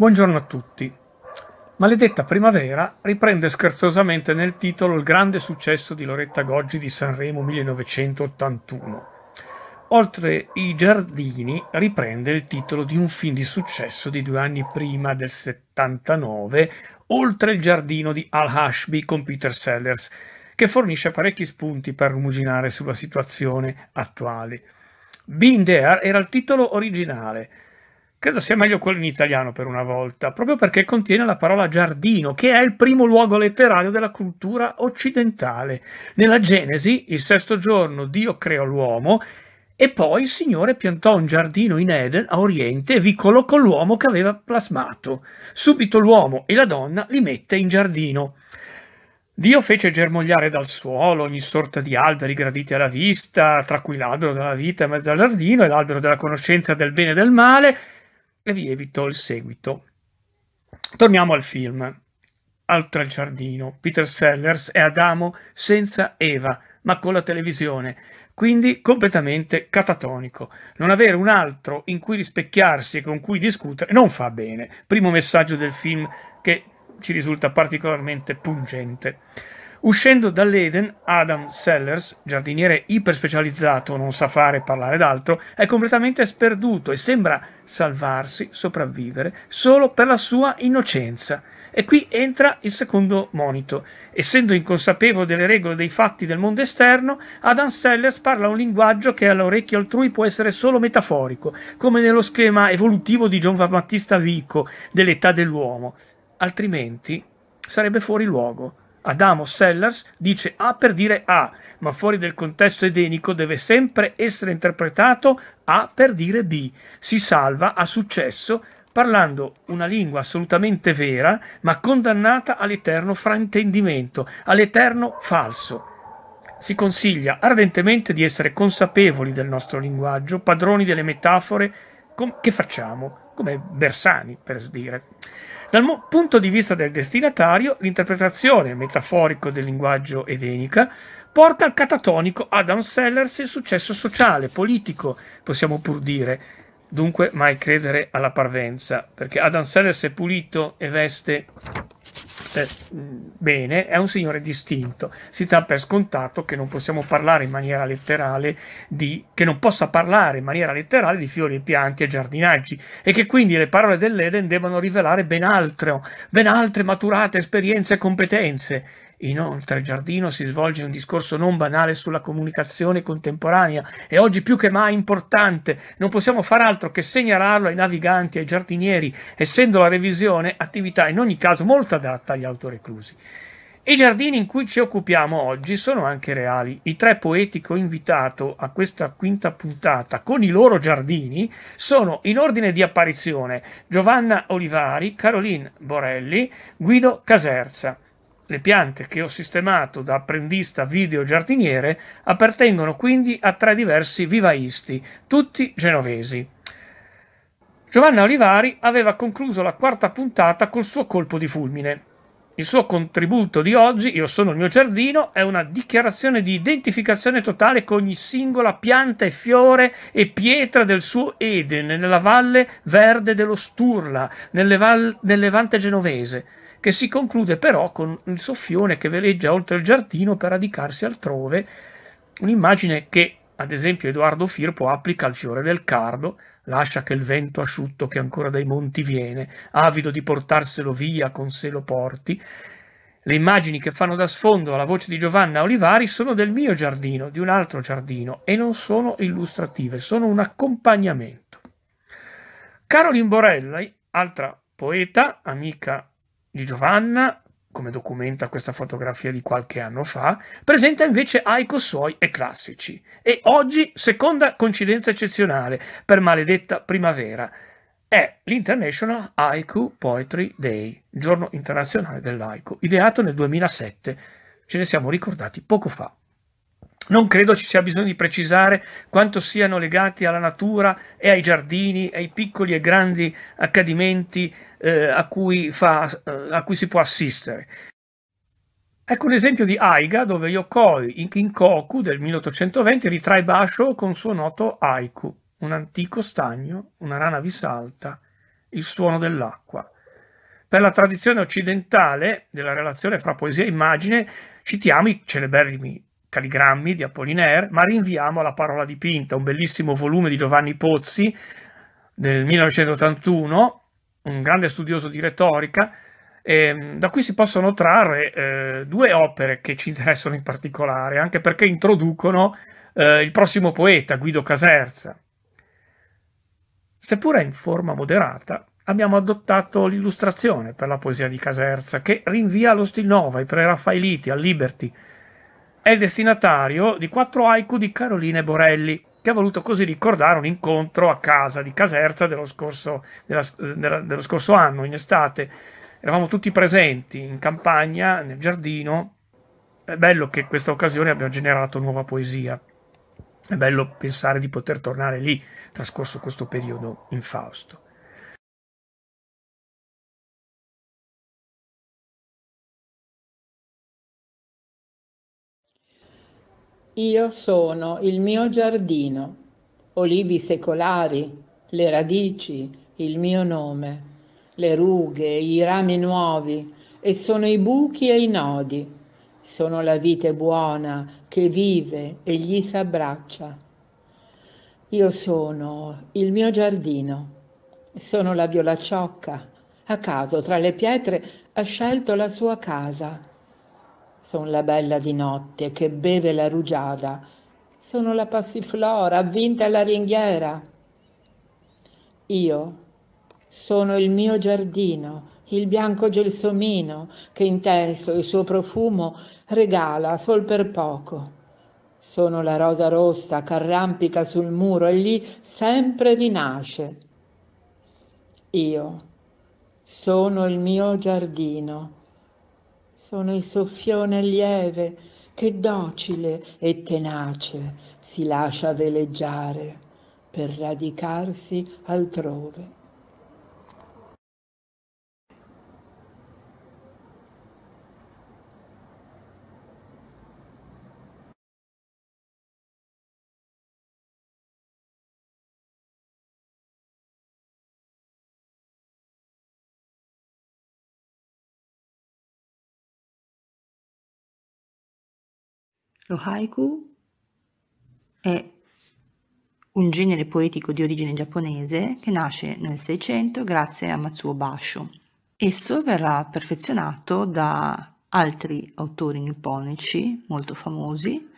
Buongiorno a tutti. Maledetta primavera riprende scherzosamente nel titolo il grande successo di Loretta Goggi di Sanremo 1981. Oltre i giardini riprende il titolo di un film di successo di due anni prima del 79, Oltre il giardino di Al Hashby con Peter Sellers, che fornisce parecchi spunti per rumuginare sulla situazione attuale. Being There era il titolo originale, Credo sia meglio quello in italiano per una volta, proprio perché contiene la parola giardino, che è il primo luogo letterario della cultura occidentale. Nella Genesi, il sesto giorno, Dio creò l'uomo e poi il Signore piantò un giardino in Eden a oriente e vi collocò l'uomo che aveva plasmato. Subito l'uomo e la donna li mette in giardino. Dio fece germogliare dal suolo ogni sorta di alberi graditi alla vista, tra cui l'albero della vita in mezzo al giardino e l'albero della conoscenza del bene e del male, e vi evito il seguito. Torniamo al film. Altro giardino, Peter Sellers è Adamo senza Eva, ma con la televisione, quindi completamente catatonico. Non avere un altro in cui rispecchiarsi e con cui discutere non fa bene. Primo messaggio del film che ci risulta particolarmente pungente. Uscendo dall'Eden, Adam Sellers, giardiniere iperspecializzato, non sa fare parlare d'altro, è completamente sperduto e sembra salvarsi, sopravvivere, solo per la sua innocenza. E qui entra il secondo monito. Essendo inconsapevole delle regole dei fatti del mondo esterno, Adam Sellers parla un linguaggio che all'orecchio altrui può essere solo metaforico, come nello schema evolutivo di Giovan Battista Vico dell'età dell'uomo. Altrimenti sarebbe fuori luogo. Adamo Sellers dice A per dire A, ma fuori del contesto edenico deve sempre essere interpretato A per dire B. Si salva, ha successo, parlando una lingua assolutamente vera, ma condannata all'eterno fraintendimento, all'eterno falso. Si consiglia ardentemente di essere consapevoli del nostro linguaggio, padroni delle metafore che facciamo, come Bersani per dire. Dal mo- punto di vista del destinatario, l'interpretazione metaforico del linguaggio edenica porta al catatonico Adam Sellers il successo sociale, politico, possiamo pur dire. Dunque mai credere alla parvenza, perché Adam Sellers è pulito e veste Marte, eh, bene, è un signore distinto. Si dà per scontato che non possiamo parlare in maniera letterale di che non possa parlare in maniera letterale di fiori e pianti e giardinaggi e che quindi le parole dell'Eden debbano rivelare ben altro, ben altre maturate esperienze e competenze Inoltre al giardino si svolge un discorso non banale sulla comunicazione contemporanea e oggi più che mai importante. Non possiamo far altro che segnalarlo ai naviganti e ai giardinieri, essendo la revisione attività in ogni caso molto adatta agli autoreclusi. I giardini in cui ci occupiamo oggi sono anche reali. I tre poeti che ho invitato a questa quinta puntata con i loro giardini sono in ordine di apparizione Giovanna Olivari, Caroline Borelli, Guido Caserza. Le piante che ho sistemato da apprendista video giardiniere appartengono quindi a tre diversi vivaisti, tutti genovesi. Giovanna Olivari aveva concluso la quarta puntata col suo colpo di fulmine. Il suo contributo di oggi, Io sono il mio giardino, è una dichiarazione di identificazione totale con ogni singola pianta e fiore e pietra del suo Eden, nella valle verde dello Sturla, nel Levante genovese che si conclude però con il soffione che veleggia oltre il giardino per radicarsi altrove, un'immagine che ad esempio Edoardo Firpo applica al fiore del cardo, lascia che il vento asciutto che ancora dai monti viene, avido di portarselo via con sé lo porti. Le immagini che fanno da sfondo alla voce di Giovanna Olivari sono del mio giardino, di un altro giardino, e non sono illustrative, sono un accompagnamento. Caroline Borelli, altra poeta, amica di Giovanna, come documenta questa fotografia di qualche anno fa, presenta invece Aiko suoi e classici. E oggi, seconda coincidenza eccezionale per maledetta primavera, è l'International Haiku Poetry Day, giorno internazionale dell'Haiku, ideato nel 2007. Ce ne siamo ricordati poco fa. Non credo ci sia bisogno di precisare quanto siano legati alla natura e ai giardini, ai piccoli e grandi accadimenti eh, a, cui fa, eh, a, cui si può assistere. Ecco un esempio di Aiga, dove Yokoi in Kinkoku del 1820 ritrae Basho con suo noto Aiku, un antico stagno, una rana vi salta, il suono dell'acqua. Per la tradizione occidentale della relazione fra poesia e immagine, citiamo i celeberrimi calligrammi di Apollinaire, ma rinviamo alla parola dipinta, un bellissimo volume di Giovanni Pozzi del 1981, un grande studioso di retorica, e, ehm, da cui si possono trarre eh, due opere che ci interessano in particolare, anche perché introducono eh, il prossimo poeta, Guido Caserza. Seppure in forma moderata, abbiamo adottato l'illustrazione per la poesia di Caserza, che rinvia allo Stilnova, ai Preraffaeliti, al Liberty, è il destinatario di quattro haiku di Caroline Borelli, che ha voluto così ricordare un incontro a casa di Caserza dello scorso, della, della, dello scorso anno, in estate. Eravamo tutti presenti in campagna, nel giardino. È bello che questa occasione abbia generato nuova poesia. È bello pensare di poter tornare lì, trascorso questo periodo in Fausto. Io sono il mio giardino, olivi secolari, le radici, il mio nome, le rughe, i rami nuovi, e sono i buchi e i nodi. Sono la vite buona che vive e gli s'abbraccia. Io sono il mio giardino, sono la violacciocca. A caso tra le pietre ha scelto la sua casa son la bella di notte che beve la rugiada, sono la passiflora avvinta alla ringhiera. Io sono il mio giardino, il bianco gelsomino che intenso il suo profumo regala sol per poco. Sono la rosa rossa che arrampica sul muro e lì sempre rinasce. Io sono il mio giardino sono il soffione lieve che docile e tenace si lascia veleggiare per radicarsi altrove. Lo haiku è un genere poetico di origine giapponese che nasce nel 600 grazie a Matsuo Basho. Esso verrà perfezionato da altri autori nipponici molto famosi,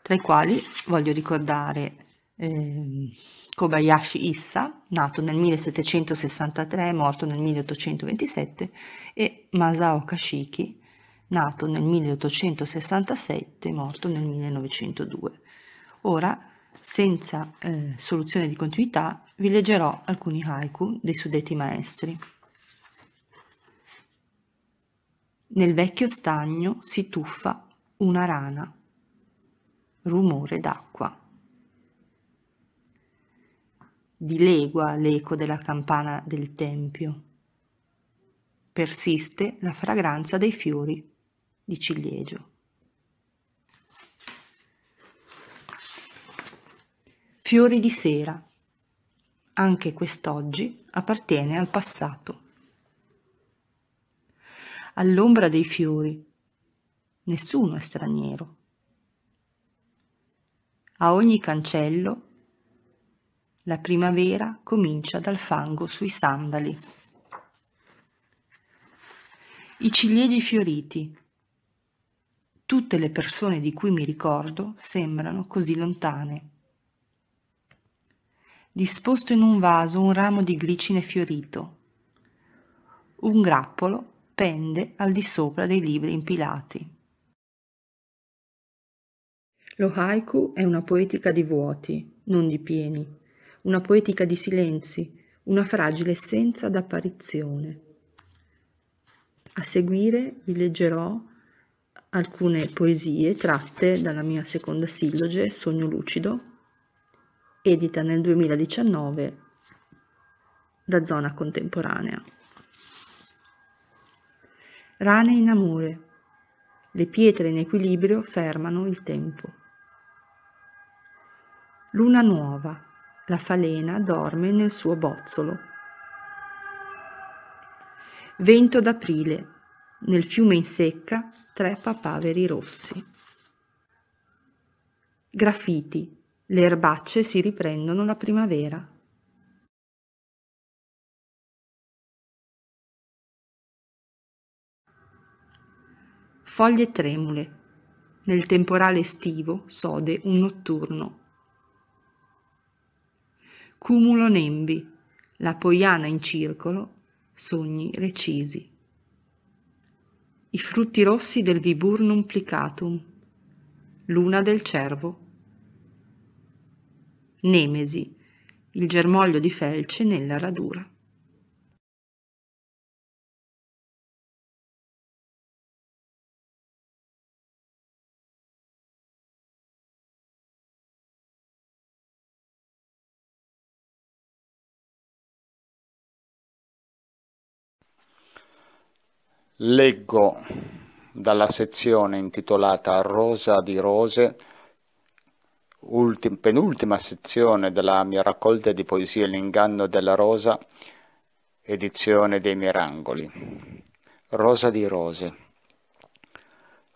tra i quali voglio ricordare eh, Kobayashi Issa, nato nel 1763 morto nel 1827, e Masao Kashiki, nato nel 1867 morto nel 1902. Ora, senza eh, soluzione di continuità, vi leggerò alcuni haiku dei suddetti maestri. Nel vecchio stagno si tuffa una rana. Rumore d'acqua. Dilegua l'eco della campana del tempio. Persiste la fragranza dei fiori di ciliegio. Fiori di sera. Anche quest'oggi appartiene al passato. All'ombra dei fiori nessuno è straniero. A ogni cancello la primavera comincia dal fango sui sandali. I ciliegi fioriti Tutte le persone di cui mi ricordo sembrano così lontane. Disposto in un vaso un ramo di glicine fiorito. Un grappolo pende al di sopra dei libri impilati. Lo haiku è una poetica di vuoti, non di pieni, una poetica di silenzi, una fragile essenza d'apparizione. A seguire vi leggerò alcune poesie tratte dalla mia seconda silloge Sogno lucido, edita nel 2019 da Zona Contemporanea. Rane in amore. Le pietre in equilibrio fermano il tempo. Luna nuova. La falena dorme nel suo bozzolo. Vento d'aprile nel fiume in secca tre papaveri rossi. Grafiti. Le erbacce si riprendono la primavera. Foglie tremule. Nel temporale estivo sode un notturno. Cumulo nembi. La poiana in circolo. Sogni recisi i frutti rossi del viburnum plicatum, l'una del cervo. Nemesi, il germoglio di felce nella radura. Leggo dalla sezione intitolata Rosa di Rose, ultim, penultima sezione della mia raccolta di poesie L'inganno della rosa, edizione dei Mirangoli. Rosa di Rose.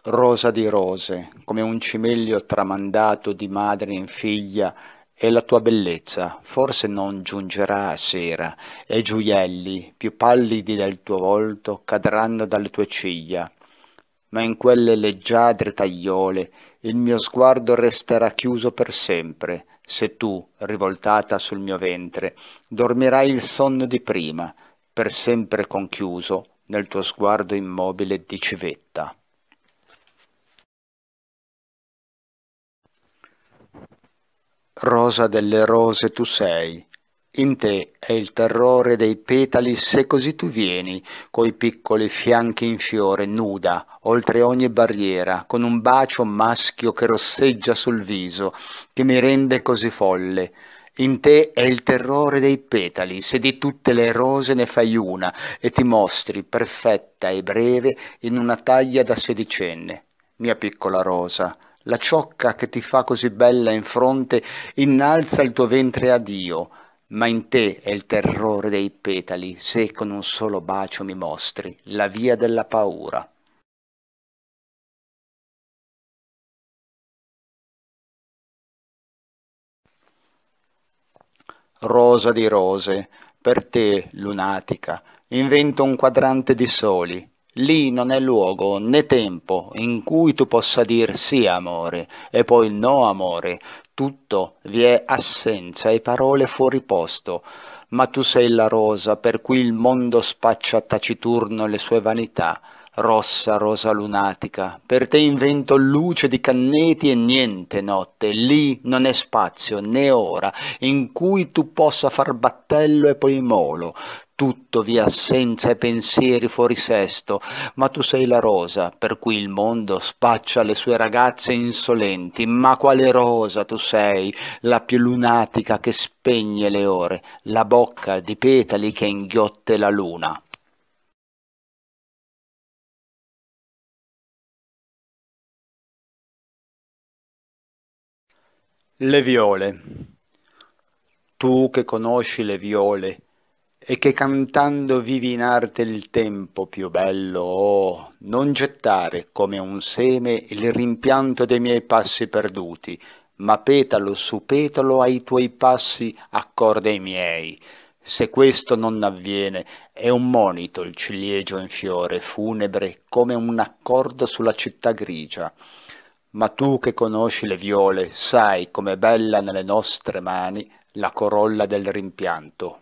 Rosa di rose, come un cimelio tramandato di madre in figlia e la tua bellezza forse non giungerà a sera, e gioielli più pallidi del tuo volto cadranno dalle tue ciglia. Ma in quelle leggiadre tagliole il mio sguardo resterà chiuso per sempre, se tu, rivoltata sul mio ventre, dormirai il sonno di prima, per sempre conchiuso nel tuo sguardo immobile di civetta. Rosa delle rose tu sei, in te è il terrore dei petali se così tu vieni, coi piccoli fianchi in fiore, nuda, oltre ogni barriera, con un bacio maschio che rosseggia sul viso, che mi rende così folle. In te è il terrore dei petali, se di tutte le rose ne fai una e ti mostri perfetta e breve in una taglia da sedicenne. Mia piccola rosa, la ciocca che ti fa così bella in fronte innalza il tuo ventre a Dio, ma in te è il terrore dei petali, se con un solo bacio mi mostri la via della paura. Rosa di rose, per te, lunatica, invento un quadrante di soli, Lì non è luogo né tempo in cui tu possa dir sì amore e poi no amore. Tutto vi è assenza e parole fuori posto. Ma tu sei la rosa per cui il mondo spaccia taciturno le sue vanità. Rossa rosa lunatica, per te invento luce di canneti e niente notte, lì non è spazio né ora in cui tu possa far battello e poi molo, tutto via senza pensieri fuori sesto, ma tu sei la rosa per cui il mondo spaccia le sue ragazze insolenti, ma quale rosa tu sei, la più lunatica che spegne le ore, la bocca di petali che inghiotte la luna. Le viole. Tu che conosci le viole, e che cantando vivi in arte il tempo più bello, oh, non gettare come un seme il rimpianto dei miei passi perduti, ma petalo su petalo ai tuoi passi accorda i miei. Se questo non avviene, è un monito il ciliegio in fiore, funebre come un accordo sulla città grigia. Ma tu che conosci le viole, sai com'è bella nelle nostre mani la corolla del rimpianto.